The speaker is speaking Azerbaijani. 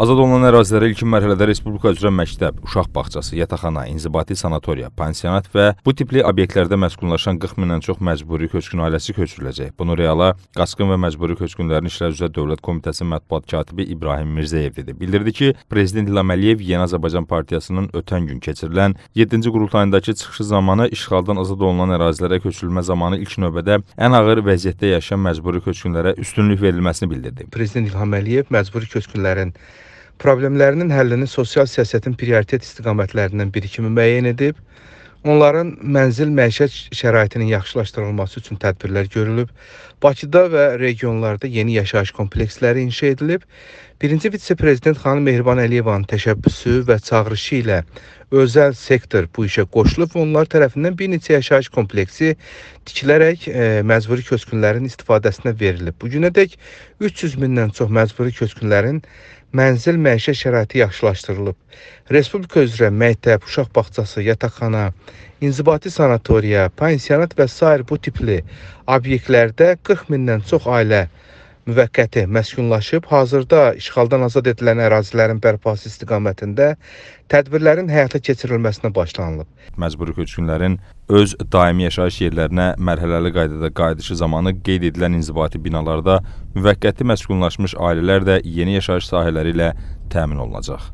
Azad olunan ərazilərə ilkin mərhələdə respublika üzrə məktəb, uşaq bağçası, yataqxana, inzibati sanatoriya, pansionat və bu tipli obyektlərdə məskunlaşan 40 mindən çox məcburi köçkün ailəsi köçürüləcək. Bunu reala Qaçqın və Məcburi Köçkünlərin İşləri üzrə Dövlət Komitəsi mətbuat katibi İbrahim Mirzəyev dedi. Bildirdi ki, prezident İlham Əliyev Yeni Azərbaycan Partiyasının ötən gün keçirilən 7-ci qurultayındakı çıxışı zamanı işğaldan azad olunan ərazilərə köçürülmə zamanı ilk növbədə ən ağır vəziyyətdə yaşayan məcburi köçkünlərə üstünlük verilməsini bildirdi. Prezident İlham Əliyev məcburi köçkünlərin problemlərinin həllini sosial siyasətin prioritet istiqamətlərindən biri kimi müəyyən edib, onların mənzil məişət şəraitinin yaxşılaşdırılması üçün tədbirlər görülüb, Bakıda və regionlarda yeni yaşayış kompleksləri inşa edilib. Birinci vitse-prezident xanım Mehriban Əliyevanın təşəbbüsü və çağırışı ilə özəl sektor bu işə qoşulub və onlar tərəfindən bir neçə yaşayış kompleksi tikilərək e, məcburi köçkünlərin istifadəsinə verilib. Bu günədək 300 mindən çox məcburi köçkünlərin mənzil məişət şəraiti yaxşılaşdırılıb. Respublika üzrə məktəb, uşaq bağçası, yataqxana, inzibati sanatoriya, pansionat və sair bu tipli obyektlərdə 40 mindən çox ailə müvəqqəti məskunlaşıb, hazırda işğaldan azad edilən ərazilərin bərpası istiqamətində tədbirlərin həyata keçirilməsinə başlanılıb. Məcburi köçkünlərin öz daimi yaşayış yerlərinə mərhələli qaydada qayıdışı zamanı qeyd edilən inzibati binalarda müvəqqəti məskunlaşmış ailələr də yeni yaşayış sahələri ilə təmin olunacaq.